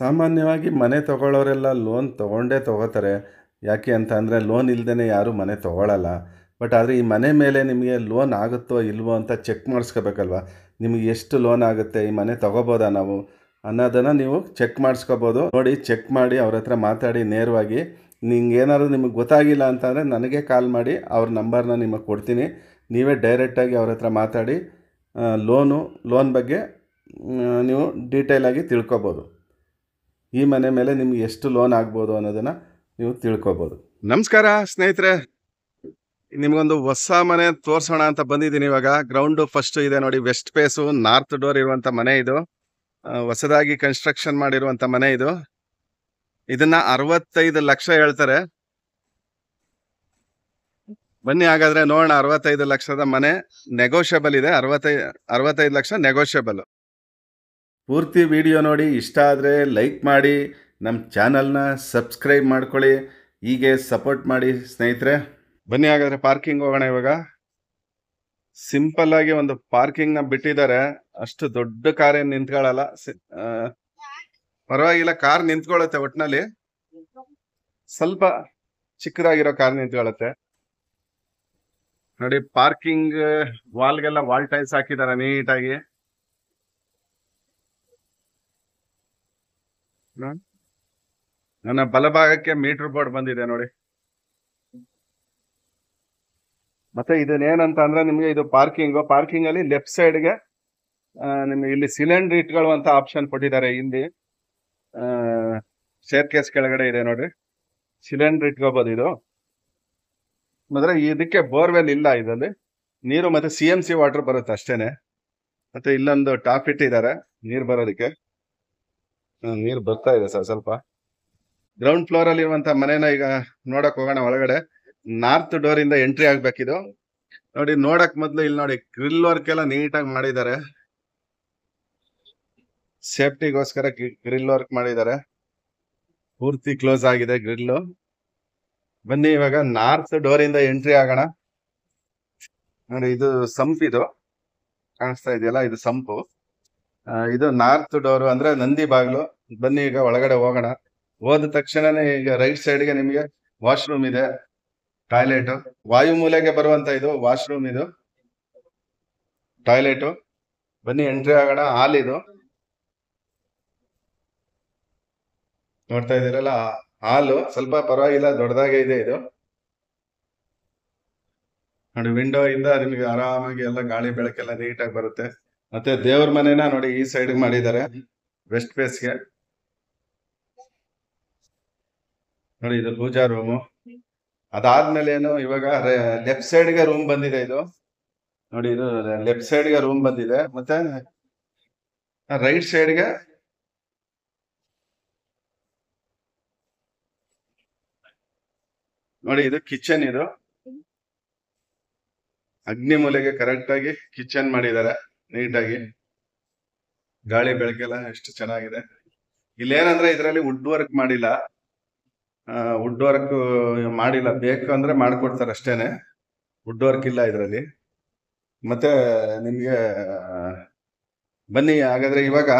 ಸಾಮಾನ್ಯವಾಗಿ ಮನೆ ತೊಗೊಳ್ಳೋರೆಲ್ಲ ಲೋನ್ ತೊಗೊಂಡೇ ತೊಗೋತಾರೆ ಯಾಕೆ ಅಂತ ಅಂದರೆ ಲೋನ್ ಇಲ್ಲದೇ ಯಾರೂ ಮನೆ ತೊಗೊಳ್ಳಲ್ಲ ಬಟ್ ಆದರೆ ಈ ಮನೆ ಮೇಲೆ ನಿಮಗೆ ಲೋನ್ ಆಗುತ್ತೋ ಇಲ್ವೋ ಅಂತ ಚೆಕ್ ಮಾಡಿಸ್ಕೋಬೇಕಲ್ವ ನಿಮಗೆ ಎಷ್ಟು ಲೋನ್ ಆಗುತ್ತೆ ಈ ಮನೆ ತೊಗೋಬೋದಾ ನಾವು ಅನ್ನೋದನ್ನು ನೀವು ಚೆಕ್ ಮಾಡಿಸ್ಕೋಬೋದು ನೋಡಿ ಚೆಕ್ ಮಾಡಿ ಅವ್ರ ಹತ್ರ ಮಾತಾಡಿ ನೇರವಾಗಿ ನಿಮ್ಗೆ ಏನಾದರೂ ನಿಮಗೆ ಗೊತ್ತಾಗಿಲ್ಲ ಅಂತಂದರೆ ನನಗೆ ಕಾಲ್ ಮಾಡಿ ಅವ್ರ ನಂಬರ್ನ ನಿಮಗೆ ಕೊಡ್ತೀನಿ ನೀವೇ ಡೈರೆಕ್ಟಾಗಿ ಅವ್ರ ಹತ್ರ ಮಾತಾಡಿ ಲೋನು ಲೋನ್ ಬಗ್ಗೆ ನೀವು ಡೀಟೇಲಾಗಿ ತಿಳ್ಕೊಬೋದು ಈ ಮನೆ ಮೇಲೆ ನಿಮ್ಗೆ ಎಷ್ಟು ಲೋನ್ ಆಗ್ಬೋದು ಅನ್ನೋದನ್ನ ನೀವು ತಿಳ್ಕೊಬೋದು ನಮಸ್ಕಾರ ಸ್ನೇಹಿತರೆ ನಿಮಗೊಂದು ಹೊಸ ಮನೆ ತೋರಿಸೋಣ ಅಂತ ಬಂದಿದ್ದೀನಿ ಇವಾಗ ಗ್ರೌಂಡ್ ಫಸ್ಟ್ ಇದೆ ನೋಡಿ ವೆಸ್ಟ್ ಪೇಸು ನಾರ್ತ್ ಡೋರ್ ಇರುವಂಥ ಮನೆ ಇದು ಹೊಸದಾಗಿ ಕನ್ಸ್ಟ್ರಕ್ಷನ್ ಮಾಡಿರುವಂಥ ಮನೆ ಇದು ಇದನ್ನ ಅರವತ್ತೈದು ಲಕ್ಷ ಹೇಳ್ತಾರೆ ಬನ್ನಿ ಹಾಗಾದ್ರೆ ನೋಡೋಣ ಅರವತ್ತೈದು ಲಕ್ಷದ ಮನೆ ನೆಗೋಷಿಯಬಲ್ ಇದೆ ಅರವತ್ತೈ ಅರವತ್ತೈದು ಲಕ್ಷ ನೆಗೋಷಿಯಬಲ್ ಪೂರ್ತಿ ವಿಡಿಯೋ ನೋಡಿ ಇಷ್ಟ ಆದರೆ ಲೈಕ್ ಮಾಡಿ ನಮ್ಮ ಚಾನಲ್ನ ಸಬ್ಸ್ಕ್ರೈಬ್ ಮಾಡ್ಕೊಳ್ಳಿ ಹೀಗೆ ಸಪೋರ್ಟ್ ಮಾಡಿ ಸ್ನೇಹಿತರೆ ಬನ್ನಿ ಹಾಗಾದರೆ ಪಾರ್ಕಿಂಗ್ ಹೋಗೋಣ ಇವಾಗ ಸಿಂಪಲ್ಲಾಗಿ ಒಂದು ಪಾರ್ಕಿಂಗ್ನ ಬಿಟ್ಟಿದ್ದಾರೆ ಅಷ್ಟು ದೊಡ್ಡ ಕಾರ್ ಏನು ನಿಂತ್ಕೊಳ್ಳಲ್ಲ ಪರವಾಗಿಲ್ಲ ಕಾರ್ ನಿಂತ್ಕೊಳ್ಳುತ್ತೆ ಒಟ್ಟಿನಲ್ಲಿ ಸ್ವಲ್ಪ ಚಿಕ್ಕದಾಗಿರೋ ಕಾರ್ ನಿಂತ್ಕೊಳ್ಳುತ್ತೆ ನೋಡಿ ಪಾರ್ಕಿಂಗ್ ವಾಲ್ಗೆಲ್ಲ ವಾಲ್ ಟೈಲ್ಸ್ ಹಾಕಿದ್ದಾರೆ ನೀಟಾಗಿ ನನ್ನ ಬಲಭಾಗಕ್ಕೆ ಮೀಟರ್ ಬೋರ್ಡ್ ಬಂದಿದೆ ನೋಡಿ ಮತ್ತೆ ಇದನ್ನೇನಂತ ಅಂದ್ರೆ ನಿಮಗೆ ಇದು ಪಾರ್ಕಿಂಗು ಪಾರ್ಕಿಂಗ್ ಅಲ್ಲಿ ಲೆಫ್ಟ್ ಸೈಡ್ಗೆ ನಿಮ್ಗೆ ಇಲ್ಲಿ ಸಿಲಿಂಡರ್ ಇಟ್ಕೊಳ್ಳುವಂತ ಆಪ್ಷನ್ ಕೊಟ್ಟಿದ್ದಾರೆ ಹಿಂದಿ ಶೇರ್ ಕೇಸ್ ಕೆಳಗಡೆ ಇದೆ ನೋಡ್ರಿ ಸಿಲಿಂಡರ್ ಇಟ್ಕೋಬಹುದು ಇದು ಮತ್ತೆ ಇದಕ್ಕೆ ಬೋರ್ವೆಲ್ ಇಲ್ಲ ಇದರಲ್ಲಿ ನೀರು ಮತ್ತೆ ಸಿ ಸಿ ವಾಟರ್ ಬರುತ್ತೆ ಅಷ್ಟೇನೆ ಮತ್ತೆ ಇಲ್ಲೊಂದು ಟಾಪ್ ಇಟ್ಟಿದ್ದಾರೆ ನೀರು ಬರೋದಕ್ಕೆ ನೀರು ಬರ್ತಾ ಇದೆ ಸರ್ ಸ್ವಲ್ಪ ಗ್ರೌಂಡ್ ಫ್ಲೋರ್ ಅಲ್ಲಿ ಇರುವಂತ ಮನೆನ ಈಗ ನೋಡಕ್ ಹೋಗೋಣ ಒಳಗಡೆ ನಾರ್ತ್ ಡೋರ್ ಇಂದ ಎಂಟ್ರಿ ಆಗ್ಬೇಕಿದು ನೋಡಿ ನೋಡಕ್ ಮೊದ್ಲು ಇಲ್ಲಿ ನೋಡಿ ಗ್ರಿಲ್ ವರ್ಕ್ ಎಲ್ಲ ನೀಟಾಗಿ ಮಾಡಿದ್ದಾರೆ ಸೇಫ್ಟಿಗೋಸ್ಕರ ಗ್ರಿಲ್ ವರ್ಕ್ ಮಾಡಿದ್ದಾರೆ ಪೂರ್ತಿ ಕ್ಲೋಸ್ ಆಗಿದೆ ಗ್ರಿಲ್ ಬನ್ನಿ ಇವಾಗ ನಾರ್ತ್ ಡೋರ್ ಇಂದ ಎಂಟ್ರಿ ಆಗೋಣ ನೋಡಿ ಇದು ಸಂಪ್ ಇದು ಕಾಣಿಸ್ತಾ ಇದೆಯಲ್ಲ ಇದು ಸಂಪು ಇದು ನಾರ್ತ್ ಡೋರ್ ಅಂದ್ರೆ ನಂದಿ ಬಾಗ್ಲು ಬನ್ನಿ ಈಗ ಒಳಗಡೆ ಹೋಗೋಣ ಹೋದ ತಕ್ಷಣನೇ ಈಗ ರೈಟ್ ಸೈಡ್ಗೆ ನಿಮಗೆ ವಾಶ್ರೂಮ್ ಇದೆ ಟಾಯ್ಲೆಟ್ ವಾಯು ಮೂಲೆಗೆ ಬರುವಂತ ಇದು ವಾಶ್ರೂಮ್ ಇದು ಟಾಯ್ಲೆಟ್ ಬನ್ನಿ ಎಂಟ್ರಿ ಆಗೋಣ ಹಾಲ್ ಇದು ನೋಡ್ತಾ ಇದೀರಲ್ಲ ಹಾಲು ಸ್ವಲ್ಪ ಪರವಾಗಿಲ್ಲ ದೊಡ್ಡದಾಗೆ ಇದೆ ಇದು ನೋಡಿ ವಿಂಡೋ ಇಂದ ನಿಮ್ಗೆ ಆರಾಮಾಗಿ ಎಲ್ಲ ಗಾಳಿ ಬೆಳಕೆಲ್ಲ ನೀಟಾಗಿ ಬರುತ್ತೆ ಮತ್ತೆ ದೇವ್ರ ಮನೆನ ನೋಡಿ ಈ ಸೈಡ್ ಮಾಡಿದ್ದಾರೆ ವೆಸ್ಟ್ ಫೇಸ್ಗೆ ನೋಡಿ ಇದು ಪೂಜಾ ರೂಮು ಅದಾದ್ಮೇಲೆ ಏನು ಇವಾಗ ಲೆಫ್ಟ್ ಸೈಡ್ಗೆ ರೂಮ್ ಬಂದಿದೆ ಇದು ನೋಡಿ ಇದು ಲೆಫ್ಟ್ ಸೈಡ್ಗೆ ರೂಮ್ ಬಂದಿದೆ ಮತ್ತೆ ರೈಟ್ ಸೈಡ್ಗೆ ನೋಡಿ ಇದು ಕಿಚನ್ ಇದು ಅಗ್ನಿ ಮೂಲೆಗೆ ಕರೆಕ್ಟ್ ಆಗಿ ಕಿಚನ್ ಮಾಡಿದ್ದಾರೆ ನೀಟಾಗಿ ಗಾಳಿ ಬೆಳಕೆಲ್ಲ ಎಷ್ಟು ಚೆನ್ನಾಗಿದೆ ಇಲ್ಲೇನಂದ್ರೆ ಇದರಲ್ಲಿ ವುಡ್ ವರ್ಕ್ ಮಾಡಿಲ್ಲ ವುಡ್ ವರ್ಕ್ ಮಾಡಿಲ್ಲ ಬೇಕು ಅಂದ್ರೆ ಮಾಡಿಕೊಡ್ತಾರೆ ಅಷ್ಟೇನೆ ವುಡ್ ವರ್ಕ್ ಇಲ್ಲ ಇದರಲ್ಲಿ ಮತ್ತೆ ನಿಮಗೆ ಬನ್ನಿ ಹಾಗಾದ್ರೆ ಇವಾಗ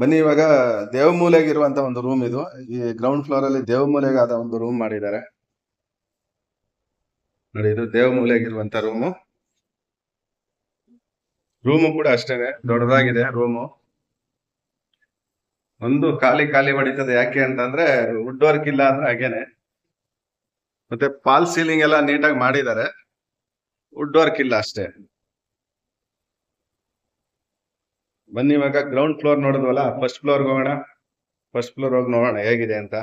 ಬನ್ನಿ ಇವಾಗ ದೇವಮೂಲೆಗೆ ಇರುವಂತ ಒಂದು ರೂಮ್ ಇದು ಈ ಗ್ರೌಂಡ್ ಫ್ಲೋರ್ ಅಲ್ಲಿ ದೇವಮೂಲೆಗೆ ಆದ ಒಂದು ರೂಮ್ ಮಾಡಿದ್ದಾರೆ ನೋಡಿ ಇದು ದೇವಮೂಲೆಗೆ ಇರುವಂತ ರೂಮು ರೂಮು ಕೂಡ ಅಷ್ಟೇನೆ ದೊಡ್ಡದಾಗಿದೆ ರೂಮು ಒಂದು ಖಾಲಿ ಖಾಲಿ ಹೊಡಿತದೆ ಯಾಕೆ ಅಂತಂದ್ರೆ ವುಡ್ ವರ್ಕ್ ಇಲ್ಲ ಅಂದ್ರೆ ಹಾಗೇನೆ ಮತ್ತೆ ಪಾಲ್ ಸೀಲಿಂಗ್ ಎಲ್ಲ ನೀಟಾಗಿ ಮಾಡಿದ್ದಾರೆ ವುಡ್ ವರ್ಕ್ ಇಲ್ಲ ಅಷ್ಟೇ ಬನ್ನಿ ಇವಾಗ ಗ್ರೌಂಡ್ ಫ್ಲೋರ್ ನೋಡಿದ್ವಲ್ಲ ಫಸ್ಟ್ ಫ್ಲೋರ್ಗೆ ಹೋಗೋಣ ಫಸ್ಟ್ ಫ್ಲೋರ್ ಹೋಗಿ ನೋಡೋಣ ಹೇಗಿದೆ ಅಂತ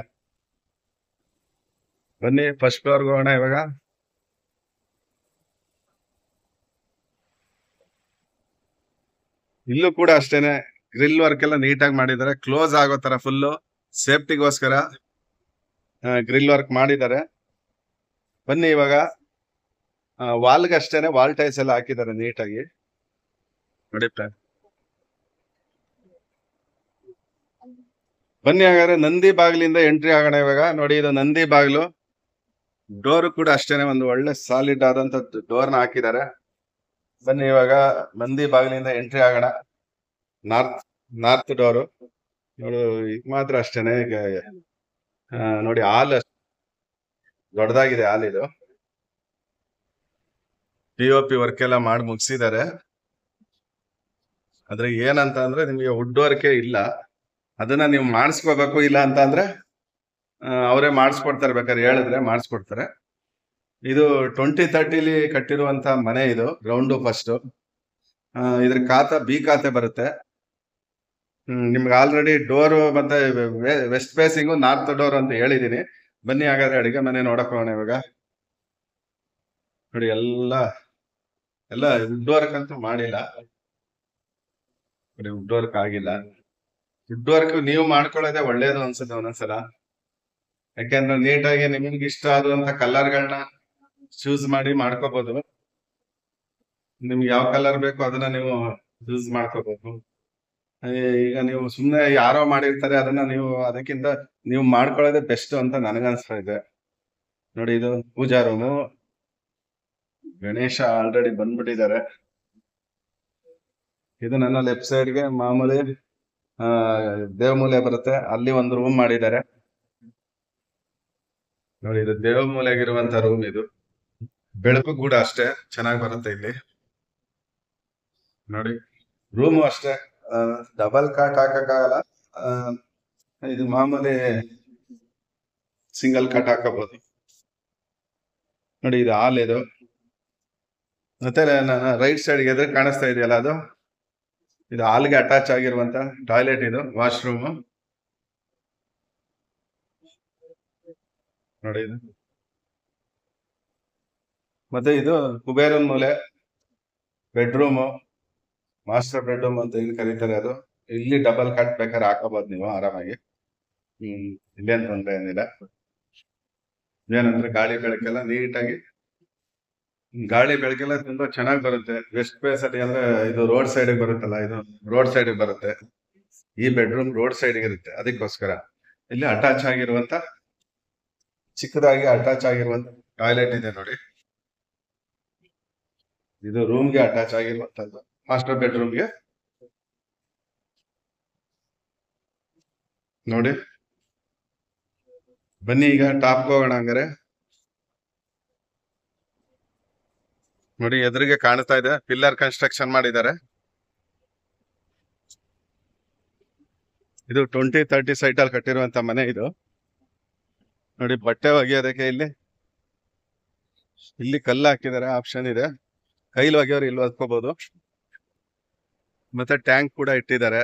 ಬನ್ನಿ ಫಸ್ಟ್ ಫ್ಲೋರ್ಗೆ ಹೋಗೋಣ ಇವಾಗ ಇಲ್ಲೂ ಕೂಡ ಅಷ್ಟೇನೆ ಗ್ರಿಲ್ ವರ್ಕ್ ಎಲ್ಲ ನೀಟಾಗಿ ಮಾಡಿದ್ದಾರೆ ಕ್ಲೋಸ್ ಆಗೋ ತರ ಫುಲ್ಲು ಸೇಫ್ಟಿಗೋಸ್ಕರ ಗ್ರಿಲ್ ವರ್ಕ್ ಮಾಡಿದ್ದಾರೆ ಬನ್ನಿ ಇವಾಗ ವಾಲ್ಗೆ ಅಷ್ಟೇನೆ ವಾಲ್ ಟೈಸ್ ಎಲ್ಲ ಹಾಕಿದ್ದಾರೆ ನೀಟಾಗಿ ನೋಡಿ ಬನ್ನಿ ಹಾಗಾದ್ರೆ ನಂದಿ ಬಾಗಿಲಿಂದ ಎಂಟ್ರಿ ಆಗೋಣ ಇವಾಗ ನೋಡಿ ಇದು ನಂದಿ ಬಾಗಿಲು ಡೋರ್ ಕೂಡ ಅಷ್ಟೇನೆ ಒಂದು ಒಳ್ಳೆ ಸಾಲಿಡ್ ಆದಂತ ಡೋರ್ನ ಹಾಕಿದ್ದಾರೆ ಬನ್ನಿ ಇವಾಗ ನಂದಿ ಬಾಗಿಲಿಂದ ಎಂಟ್ರಿ ಆಗೋಣ ನಾರ್ತ್ ನಾರ್ತ್ ಡೋರು ನೋಡು ಈಗ ಮಾತ್ರ ಅಷ್ಟೇನೆ ನೋಡಿ ಹಾಲ್ ದೊಡ್ಡದಾಗಿದೆ ಹಾಲ್ ಇದು ಪಿ ಪಿ ವರ್ಕ್ ಎಲ್ಲ ಮಾಡಿ ಮುಗಿಸಿದ್ದಾರೆ ಆದ್ರೆ ಏನಂತ ಅಂದ್ರೆ ನಿಮಗೆ ವುಡ್ ವರ್ಕೇ ಇಲ್ಲ ಅದನ್ನ ನೀವು ಮಾಡಿಸ್ಕೋಬೇಕು ಇಲ್ಲ ಅಂತ ಅಂದ್ರೆ ಅವರೇ ಮಾಡಿಸ್ಕೊಡ್ತಾರೆ ಬೇಕಾದ್ರೆ ಹೇಳಿದ್ರೆ ಮಾಡಿಸ್ಕೊಡ್ತಾರೆ ಇದು ಟ್ವೆಂಟಿ ತರ್ಟಿಲಿ ಕಟ್ಟಿರುವಂತ ಮನೆ ಇದು ಗ್ರೌಂಡು ಫಸ್ಟ್ ಇದ್ರ ಖಾತ ಬಿ ಖಾತೆ ಬರುತ್ತೆ ನಿಮ್ಗೆ ಆಲ್ರೆಡಿ ಡೋರು ಮತ್ತೆ ವೆಸ್ಟ್ ಫೇಸಿಂಗು ನಾರ್ತ್ ಡೋರ್ ಅಂತ ಹೇಳಿದೀನಿ ಬನ್ನಿ ಹಾಗಾದ್ರೆ ಅಡಿಗೆ ಮನೆ ನೋಡಕ್ ಹೋಗೋಣ ಇವಾಗ ನೋಡಿ ಎಲ್ಲ ಎಲ್ಲ ವುಡ್ ವರ್ಕ್ ಅಂತೂ ಮಾಡಿಲ್ಲ ನೋಡಿ ವುಡ್ ವರ್ಕ್ ಆಗಿಲ್ಲ ವುಡ್ ವರ್ಕ್ ನೀವು ಮಾಡ್ಕೊಳ್ಳೋದೇ ಒಳ್ಳೇದು ಅನ್ಸುತ್ತೆ ಒಂದೊಂದ್ಸಲ ಯಾಕೆಂದ್ರೆ ನೀಟಾಗಿ ನಿಮ್ಗೆ ಇಷ್ಟ ಆದಂತ ಕಲರ್ಗಳನ್ನ ಚೂಸ್ ಮಾಡಿ ಮಾಡ್ಕೋಬಹುದು ನಿಮ್ಗೆ ಯಾವ ಕಲರ್ ಬೇಕೋ ಅದನ್ನ ನೀವು ಚೂಸ್ ಮಾಡ್ಕೋಬಹುದು ಈಗ ನೀವು ಸುಮ್ಮನೆ ಯಾರೋ ಮಾಡಿರ್ತಾರೆ ಅದನ್ನ ನೀವು ಅದಕ್ಕಿಂತ ನೀವು ಮಾಡ್ಕೊಳ್ಳೋದೇ ಬೆಸ್ಟ್ ಅಂತ ನನಗನ್ಸ್ತಾ ಇದೆ ನೋಡಿ ಇದು ಪೂಜಾ ರೂಮು ಗಣೇಶ ಆಲ್ರೆಡಿ ಬಂದ್ಬಿಟ್ಟಿದ್ದಾರೆ ಇದು ನನ್ನ ಲೆಫ್ಟ್ ಸೈಡ್ಗೆ ಮಾಮೂಲಿ ಆ ದೇವಮೂಲೆ ಬರುತ್ತೆ ಅಲ್ಲಿ ಒಂದು ರೂಮ್ ಮಾಡಿದ್ದಾರೆ ನೋಡಿ ಇದು ದೇವಮೂಲೆಗಿರುವಂತ ರೂಮ್ ಇದು ಬೆಳಕು ಕೂಡ ಅಷ್ಟೇ ಚೆನ್ನಾಗಿ ಬರುತ್ತೆ ಇಲ್ಲಿ ನೋಡಿ ರೂಮು ಅಷ್ಟೇ ಡಬಲ್ ಕಾಟ್ ಹಾಕಕ್ಕಾಗಲ್ಲ ಇದು ಮಾಮೂಲಿ ಸಿಂಗಲ್ ಕಟ್ ಹಾಕಬಹುದು ನೋಡಿ ಇದು ಹಾಲ್ ಇದು ಮತ್ತೆ ರೈಟ್ ಸೈಡ್ ಎದುರು ಕಾಣಿಸ್ತಾ ಇದೆಯಲ್ಲ ಅದು ಇದು ಹಾಲ್ಗೆ ಅಟ್ಯಾಚ್ ಆಗಿರುವಂತ ಟಾಯ್ಲೆಟ್ ಇದು ವಾಶ್ರೂಮ್ ನೋಡಿ ಇದು ಮತ್ತೆ ಇದು ಕುಬೇರನ್ ಮೂಲೆ ಬೆಡ್ರೂಮು ಮಾಸ್ಟರ್ ಬೆಡ್ರೂಮ್ ಅಂತ ಏನ್ ಕರೀತಾರೆ ಅದು ಇಲ್ಲಿ ಡಬಲ್ ಕಟ್ ಬೇಕಾದ್ರೆ ಹಾಕೋಬಹುದು ನೀವು ಆರಾಮಾಗಿ ಹ್ಮ್ ಇಲ್ಲೇನ್ ತೊಂದ್ರೆ ಏನಿಲ್ಲ ಏನಂದ್ರೆ ಗಾಳಿ ಬೆಳಕೆಲ್ಲ ನೀಟಾಗಿ ಗಾಳಿ ಬೆಳಕೆಲ್ಲ ತುಂಬಾ ಚೆನ್ನಾಗಿ ಬರುತ್ತೆ ವೆಸ್ಟ್ ಪ್ಲೇಸ್ ಅಲ್ಲಿ ಅಂದ್ರೆ ಇದು ರೋಡ್ ಸೈಡ್ ಬರುತ್ತಲ್ಲ ಇದು ರೋಡ್ ಸೈಡ್ ಬರುತ್ತೆ ಈ ಬೆಡ್ರೂಮ್ ರೋಡ್ ಸೈಡ್ ಇರುತ್ತೆ ಅದಕ್ಕೋಸ್ಕರ ಇಲ್ಲಿ ಅಟ್ಯಾಚ್ ಆಗಿರುವಂತ ಚಿಕ್ಕದಾಗಿ ಅಟ್ಯಾಚ್ ಆಗಿರುವಂತ ಟಾಯ್ಲೆಟ್ ಇದೆ ನೋಡಿ ಇದು ರೂಮ್ಗೆ ಅಟ್ಯಾಚ್ ಆಗಿರುವಂತದ್ದು ಮಾಸ್ಟರ್ ಬೆಡ್ರೂಮ್ಗೆ ನೋಡಿ ಬನ್ನಿ ಈಗ ಟಾಪ್ ಹೋಗೋಣ ಹಂಗಾರೆ ನೋಡಿ ಎದುರಿಗೆ ಕಾಣಿಸ್ತಾ ಇದೆ ಪಿಲ್ಲರ್ ಕನ್ಸ್ಟ್ರಕ್ಷನ್ ಮಾಡಿದ್ದಾರೆ ಇದು ಟ್ವೆಂಟಿ ತರ್ಟಿ ಸೈಟ್ ಅಲ್ಲಿ ಕಟ್ಟಿರುವಂತ ಮನೆ ಇದು ನೋಡಿ ಬಟ್ಟೆ ಒಗೆಯೋದಕ್ಕೆ ಇಲ್ಲಿ ಇಲ್ಲಿ ಕಲ್ಲು ಹಾಕಿದ್ದಾರೆ ಆಪ್ಷನ್ ಇದೆ ಕೈಲಿ ಒಗೆಯೋರು ಇಲ್ಲಿ ಒದ್ಕೋಬಹುದು ಮತ್ತೆ ಟ್ಯಾಂಕ್ ಕೂಡ ಇಟ್ಟಿದ್ದಾರೆ